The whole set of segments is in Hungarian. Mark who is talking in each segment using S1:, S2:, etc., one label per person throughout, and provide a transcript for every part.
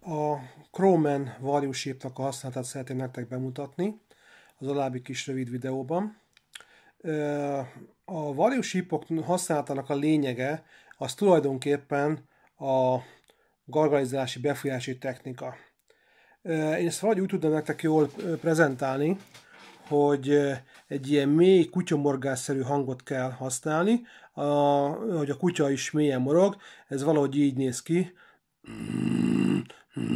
S1: A Chromen Variuséptak a használatát szeretném nektek bemutatni az alábbi kis rövid videóban. A variusípok használatának a lényege az tulajdonképpen a gargalizálási befolyási technika. Én ezt valahogy úgy tudnám nektek jól prezentálni, hogy egy ilyen mély kutyamorgásszerű hangot kell használni, a, hogy a kutya is mélyen morog, ez valahogy így néz ki. Mm. Ha csak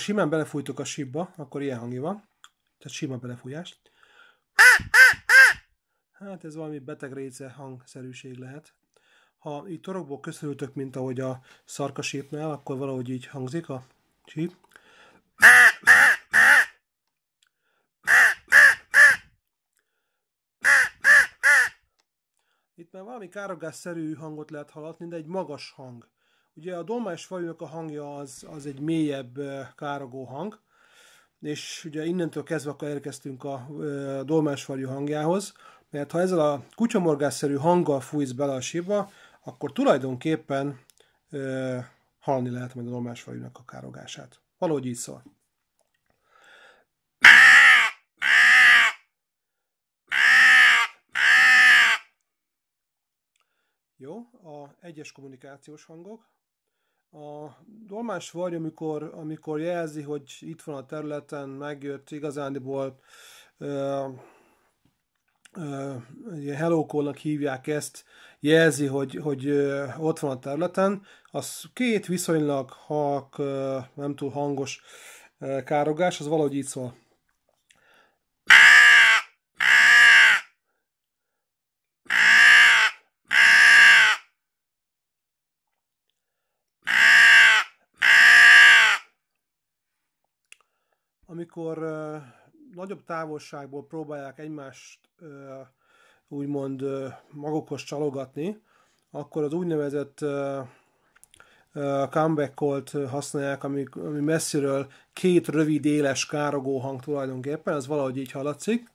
S1: simán belefújtuk a síbba, akkor ilyen hangja van. Tehát sima belefújás. Hát ez valami beteg réce hangszerűség lehet. Ha így torokból köszönültök, mint ahogy a szarkasípnál, akkor valahogy így hangzik a síp. Itt már valami károgásszerű hangot lehet hallatni, de egy magas hang. Ugye a dolmás fajúnak a hangja az, az egy mélyebb károgó hang, és ugye innentől kezdve akkor érkeztünk a dolmás hangjához, mert ha ezzel a kutyamorgásszerű hanggal fújsz bele a sírba, akkor tulajdonképpen ö, hallni lehet majd a dolmás a károgását. Valahogy így szól. Jó, a egyes kommunikációs hangok. A dolmás vagy, amikor, amikor jelzi, hogy itt van a területen, megjött igazándiból ö, ö, hello call hívják ezt, jelzi, hogy, hogy ott van a területen, az két viszonylag halk, nem túl hangos károgás, az valahogy így szól. amikor nagyobb távolságból próbálják egymást ö, úgymond ö, magukhoz csalogatni, akkor az úgynevezett ö, comeback colt használják, ami, ami messziről két rövid éles károgó hang tulajdonképpen, ez valahogy így hallatszik.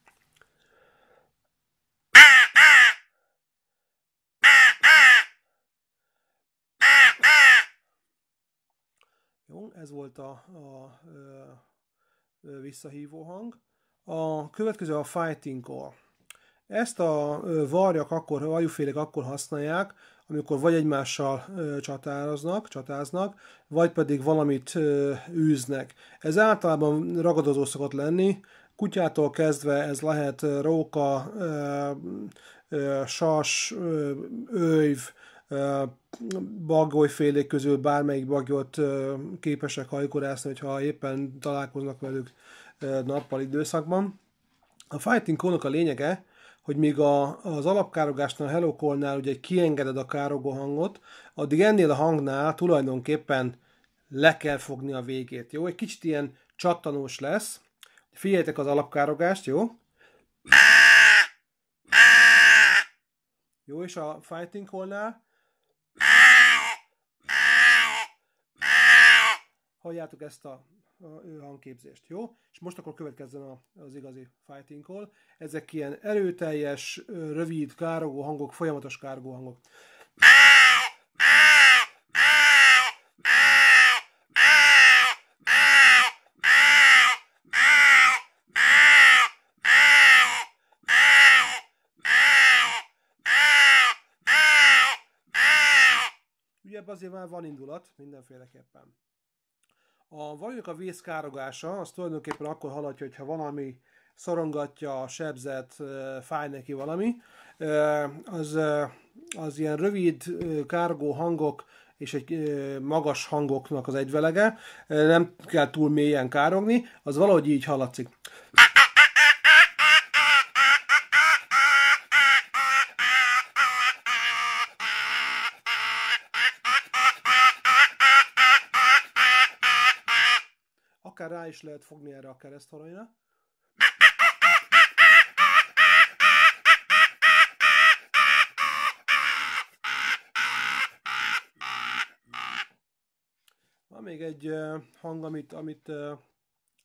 S1: Jó, ez volt a, a, a visszahívó hang. A következő a Fighting Call. Ezt a varjak akkor, vajufélek akkor használják, amikor vagy egymással csatároznak, csatáznak, vagy pedig valamit űznek. Ez általában ragadozó szokott lenni, kutyától kezdve ez lehet róka, sas, őjv, bagolyfélék közül bármelyik bagyot képesek hajkorászni, hogyha éppen találkoznak velük nappal időszakban. A Fighting call a lényege, hogy míg a, az alapkárogásnál, a Hello Call-nál ugye kiengeded a károgó hangot, addig ennél a hangnál tulajdonképpen le kell fogni a végét, jó? Egy kicsit ilyen csattanós lesz. Figyeljetek az alapkárogást, jó? Jó, és a Fighting Call-nál halljátok ezt a, a hangképzést, jó? És most akkor következzen a, az igazi fighting call. Ezek ilyen erőteljes, rövid, károgó hangok, folyamatos kárgó hangok. Ugye azért már van indulat, mindenféleképpen. A vajok a vészkárogása az tulajdonképpen akkor haladja, hogyha valami szorongatja a sebzet, fáj neki valami. Az, az ilyen rövid kárgó hangok és egy magas hangoknak az egyvelege, nem kell túl mélyen károgni, az valahogy így haladszik. akár rá is lehet fogni erre a keresztoronyra. Van még egy hang, amit, amit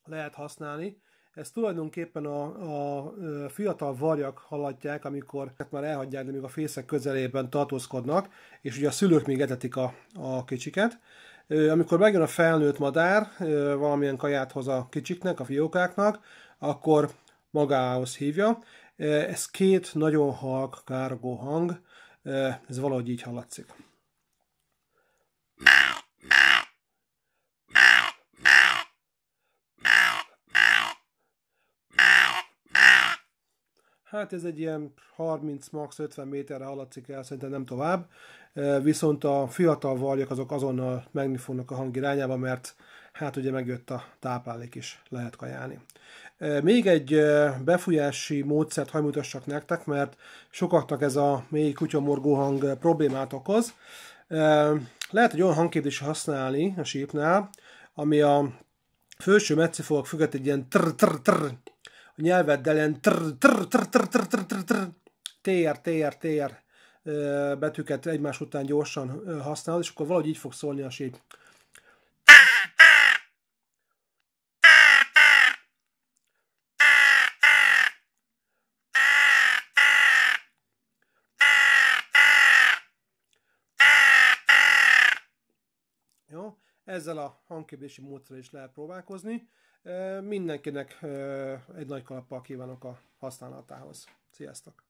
S1: lehet használni. Ez tulajdonképpen a, a fiatal varjak hallatják, amikor már elhagyják, de még a fészek közelében tartózkodnak, és ugye a szülők még etetik a, a kicsiket. Amikor megjön a felnőtt madár, valamilyen kaját hoz a kicsiknek, a fiókáknak, akkor magához hívja. Ez két nagyon halk, kárgó hang, ez valahogy így hallatszik. hát ez egy ilyen 30 max 50 méterre haladszik el, szerintem nem tovább, viszont a fiatal varjak azok azonnal megni fognak a hang irányába, mert hát ugye megjött a táplálék is, lehet kajálni. Még egy befújási módszert hajmutassak nektek, mert sokaknak ez a mély kutyamorgó hang problémát okoz. Lehet egy olyan is használni a sípnál, ami a felső metszifogak függet egy ilyen tr tr tr a nyelveddel ilyen TR, TR, TR betűket egymás után gyorsan használod, és akkor valahogy így fog szólni a síp. Jó? Ezzel a hangképzési módszerrel is lehet próbálkozni. Mindenkinek egy nagy kalappal kívánok a használatához. Sziasztok!